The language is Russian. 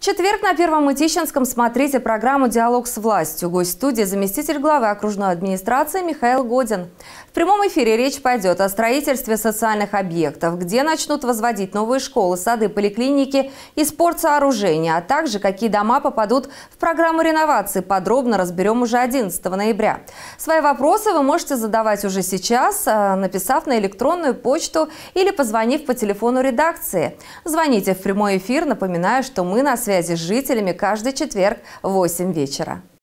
четверг на Первом Итищенском смотрите программу «Диалог с властью». Гость студии – заместитель главы окружной администрации Михаил Годин. В прямом эфире речь пойдет о строительстве социальных объектов, где начнут возводить новые школы, сады, поликлиники и спортсооружения, а также какие дома попадут в программу реновации. Подробно разберем уже 11 ноября. Свои вопросы вы можете задавать уже сейчас, э, написав на электронную почту или позвонив по телефону редакции. Звоните в прямой эфир, напоминаю, что мы на связи связи с жителями каждый четверг в 8 вечера.